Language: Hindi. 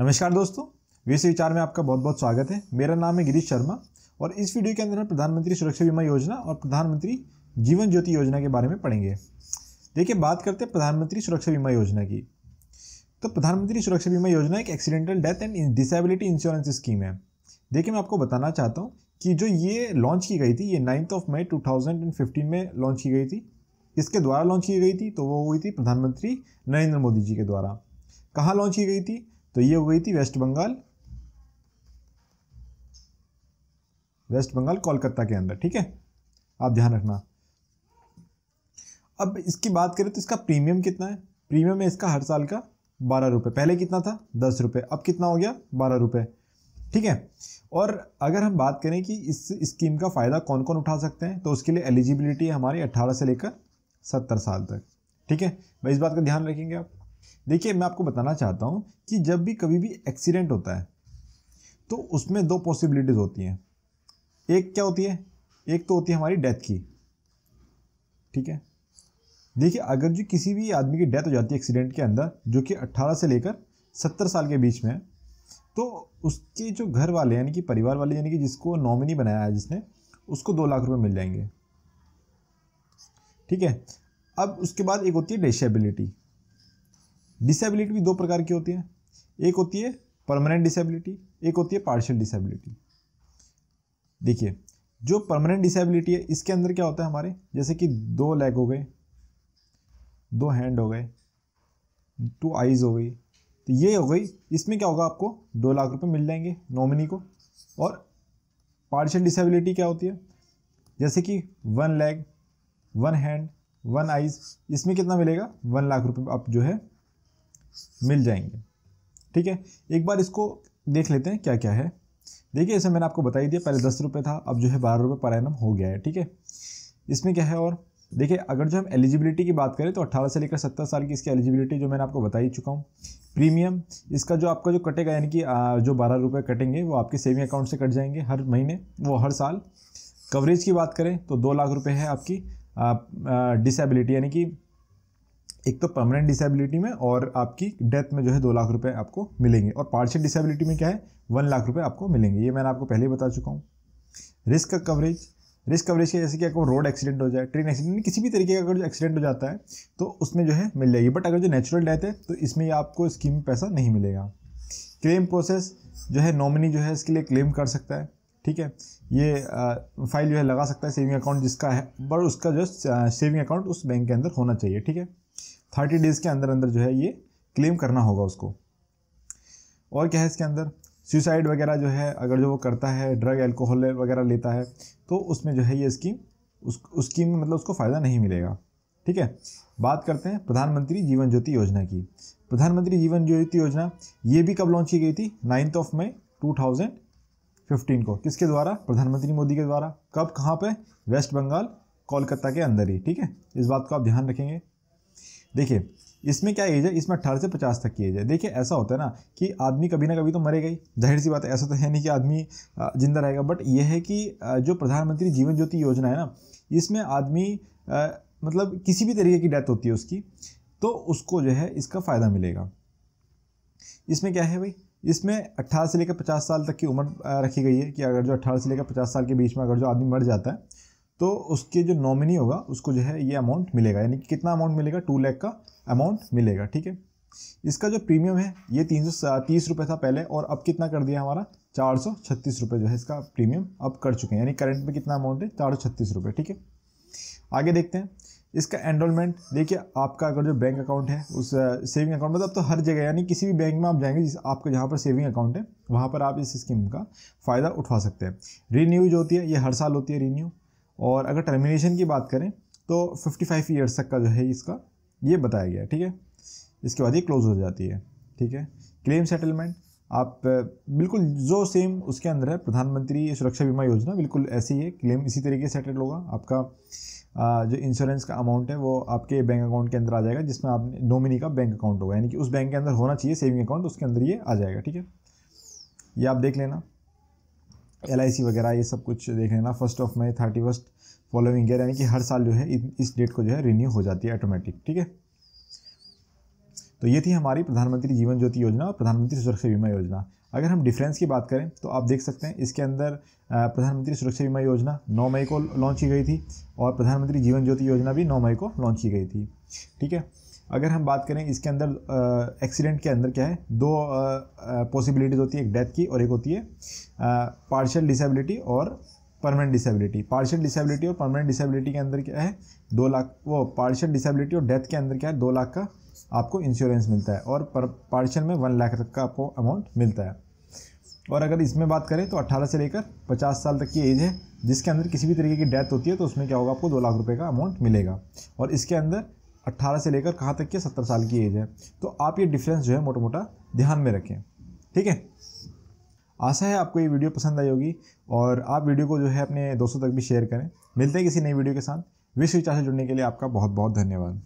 नमस्कार दोस्तों विश्व विचार में आपका बहुत बहुत स्वागत है मेरा नाम है गिरीश शर्मा और इस वीडियो के अंदर हम प्रधानमंत्री सुरक्षा बीमा योजना और प्रधानमंत्री जीवन ज्योति योजना के बारे में पढ़ेंगे देखिए बात करते हैं प्रधानमंत्री सुरक्षा बीमा योजना की तो प्रधानमंत्री सुरक्षा बीमा योजना एक accidental death and disability insurance scheme है देखिए मैं आपको बताना चाहता हूँ कि जो ये लॉन्च की गई थी ये नाइन्थ ऑफ मई टू में लॉन्च की गई थी इसके द्वारा लॉन्च की गई थी तो वो हुई थी प्रधानमंत्री नरेंद्र मोदी जी के द्वारा कहाँ लॉन्च की गई थी तो ये हो गई थी West Bengal West Bengal Kolkata के अंदर ठीक है आप ध्यान रखना अब इसकी बात करें तो इसका प्रीमियम कितना है प्रीमियम है इसका हर साल का बारह रुपये पहले कितना था दस रुपये अब कितना हो गया बारह रुपये ठीक है और अगर हम बात करें कि इस स्कीम का फ़ायदा कौन कौन उठा सकते हैं तो उसके लिए एलिजिबिलिटी है हमारी अट्ठारह से लेकर सत्तर साल तक ठीक है भाई इस बात का ध्यान रखेंगे आप देखिए मैं आपको बताना चाहता हूँ कि जब भी कभी भी एक्सीडेंट होता है तो उसमें दो पॉसिबिलिटीज़ होती हैं एक क्या होती है एक तो होती है हमारी डेथ की ठीक है देखिए अगर जो किसी भी आदमी की डेथ हो जाती है एक्सीडेंट के अंदर जो कि 18 से लेकर 70 साल के बीच में तो उसके जो घर वाले यानी कि परिवार वाले यानी कि जिसको नॉमिनी बनाया है जिसने उसको दो लाख रुपए मिल जाएंगे ठीक है अब उसके बाद एक होती है डिसेबिलिटी डिसेबिलिटी भी दो प्रकार की होती है एक होती है परमानेंट डिसेबिलिटी एक होती है पार्शियल डिसेबिलिटी देखिए जो परमानेंट डिसेबिलिटी है इसके अंदर क्या होता है हमारे जैसे कि दो लेग हो गए दो हैंड हो गए टू आइज़ हो गई तो ये हो गई इसमें क्या होगा आपको दो लाख रुपए मिल जाएंगे नॉमिनी को और पार्शियल डिसेबिलिटी क्या होती है जैसे कि one leg one hand one eyes इसमें कितना मिलेगा वन लाख रुपए आप जो है मिल जाएंगे ठीक है एक बार इसको देख लेते हैं क्या क्या है देखिए इसे मैंने आपको बताई दिया पहले दस रुपये था अब जो है बारह रुपये पर एनम हो गया है ठीक है इसमें क्या है और देखिए अगर जो हम एलिजिबिलिटी की बात करें तो 18 से लेकर 70 साल की इसकी एलिजिबिलिटी जो मैंने आपको बता ही चुका हूँ प्रीमियम इसका जो आपका जो कटेगा यानी कि जो बारह रुपये कटेंगे वो आपके सेविंग अकाउंट से कट जाएंगे हर महीने वो हर साल कवरेज की बात करें तो दो लाख रुपये है आपकी डिसेबिलिटी यानी कि एक तो परमानेंट डिसेबिलिटी में और आपकी डेथ में जो है दो लाख रुपए आपको मिलेंगे और पार्शियल डिसेबिलिटी में क्या है वन लाख रुपए आपको मिलेंगे ये मैंने आपको पहले ही बता चुका हूँ रिस्क का कवरेज रिस्क कवरेज के जैसे कि आपको रोड एक्सीडेंट हो जाए ट्रेन एक्सीडेंट किसी भी तरीके का अगर जो एक्सीडेंट हो जाता है तो उसमें जो है मिल जाएगी बट अगर जो नेचुरल डेथ है तो इसमें आपको स्कीम में पैसा नहीं मिलेगा क्लेम प्रोसेस जो है नॉमिनी जो है इसके लिए क्लेम कर सकता है ठीक है ये आ, फाइल जो है लगा सकता है सेविंग अकाउंट जिसका है बट उसका जो सेविंग अकाउंट उस बैंक के अंदर होना चाहिए ठीक है थर्टी डेज़ के अंदर अंदर जो है ये क्लेम करना होगा उसको और क्या है इसके अंदर सुसाइड वगैरह जो है अगर जो वो करता है ड्रग एल्कोहल वगैरह लेता है तो उसमें जो है ये स्कीम उस स्कीम में मतलब उसको फ़ायदा नहीं मिलेगा ठीक है बात करते हैं प्रधानमंत्री जीवन ज्योति योजना की प्रधानमंत्री जीवन ज्योति योजना ये भी कब लॉन्च की गई थी नाइन्थ ऑफ मई फिफ्टीन को किसके द्वारा प्रधानमंत्री मोदी के द्वारा कब कहाँ पे वेस्ट बंगाल कोलकाता के अंदर ही ठीक है इस बात को आप ध्यान रखेंगे देखिए इसमें क्या एज है इसमें अट्ठारह से पचास तक की एज है देखिए ऐसा होता है ना कि आदमी कभी ना कभी तो मरेगा ही जाहिर सी बात है ऐसा तो है नहीं कि आदमी जिंदा रहेगा बट यह है कि जो प्रधानमंत्री जीवन ज्योति योजना है ना इसमें आदमी मतलब किसी भी तरीके की डेथ होती है उसकी तो उसको जो है इसका फ़ायदा मिलेगा इसमें क्या है भाई इसमें 18 से लेकर 50 साल तक की उम्र रखी गई है कि अगर जो 18 से लेकर 50 साल के बीच में अगर जो आदमी मर जाता है तो उसके जो नॉमिनी होगा उसको जो है ये अमाउंट मिलेगा यानी कि कितना अमाउंट मिलेगा टू लैख का अमाउंट मिलेगा ठीक है इसका जो प्रीमियम है ये तीन सौ तीस रुपये था पहले और अब कितना कर दिया हमारा चार सौ छत्तीस रुपये जो है इसका प्रीमियम अब कर चुके हैं यानी करंट में कितना अमाउंट है चार सौ छत्तीस रुपये ठीक है आगे देखते हैं इसका एनरोलमेंट देखिए आपका अगर जो बैंक अकाउंट है उस सेविंग अकाउंट मतलब तो हर जगह यानी किसी भी बैंक में आप जाएंगे जिस आपका जहाँ पर सेविंग अकाउंट है वहाँ पर आप इस स्कीम का फ़ायदा उठा सकते हैं रीन्यू जो होती है ये हर साल होती है रीन्यू और अगर टर्मिनेशन की बात करें तो 55 ईयर्स तक का जो है इसका ये बताया गया है ठीक है इसके बाद ये क्लोज हो जाती है ठीक है क्लेम सेटलमेंट आप बिल्कुल जो सेम उसके अंदर है प्रधानमंत्री सुरक्षा बीमा योजना बिल्कुल ऐसी ही है क्लेम इसी तरीके से सेटल होगा आपका जो इंश्योरेंस का अमाउंट है वो आपके बैंक अकाउंट के अंदर आ जाएगा जिसमें आप नॉमिनी का बैंक अकाउंट होगा यानी कि उस बैंक के अंदर होना चाहिए सेविंग अकाउंट उसके अंदर ये आ जाएगा ठीक है ये आप देख लेना एल वगैरह ये सब कुछ देख लेना first of May thirty first following year यानी कि हर साल जो है इस डेट को जो है रिन्यू हो जाती है ऑटोमेटिक ठीक है तो ये थी हमारी प्रधानमंत्री जीवन ज्योति योजना और प्रधानमंत्री सुरक्षा बीमा योजना अगर हम डिफरेंस की बात करें तो आप देख सकते हैं इसके अंदर प्रधानमंत्री सुरक्षा बीमा योजना 9 मई को लॉन्च की गई थी और प्रधानमंत्री जीवन ज्योति योजना भी 9 मई को लॉन्च की गई थी ठीक है अगर हम बात करें इसके अंदर एक्सीडेंट के अंदर क्या है दो पॉसिबिलिटीज़ होती है एक डेथ की और एक होती है पार्शियल डिसेबिलिटी और परमानेंट डिसेबिलिटी पार्शियल डिसेबिलिटी और परमानेंट डिसेबिलिटी के अंदर क्या है दो लाख वो पार्शियल डिसेबिलिटी और डेथ के अंदर क्या है दो लाख का आपको इंश्योरेंस मिलता है और पर पार्शियल में वन लाख तक का आपको अमाउंट मिलता है और अगर इसमें बात करें तो 18 से लेकर 50 साल तक की एज है जिसके अंदर किसी भी तरीके की डेथ होती है तो उसमें क्या होगा आपको दो लाख रुपये का अमाउंट मिलेगा और इसके अंदर 18 से लेकर कहाँ तक के 70 साल की एज है तो आप ये डिफरेंस जो है मोटा मोटा ध्यान में रखें ठीक है आशा है आपको ये वीडियो पसंद आई होगी और आप वीडियो को जो है अपने दोस्तों तक भी शेयर करें मिलते हैं किसी नई वीडियो के साथ विश्व विचार से जुड़ने के लिए आपका बहुत बहुत धन्यवाद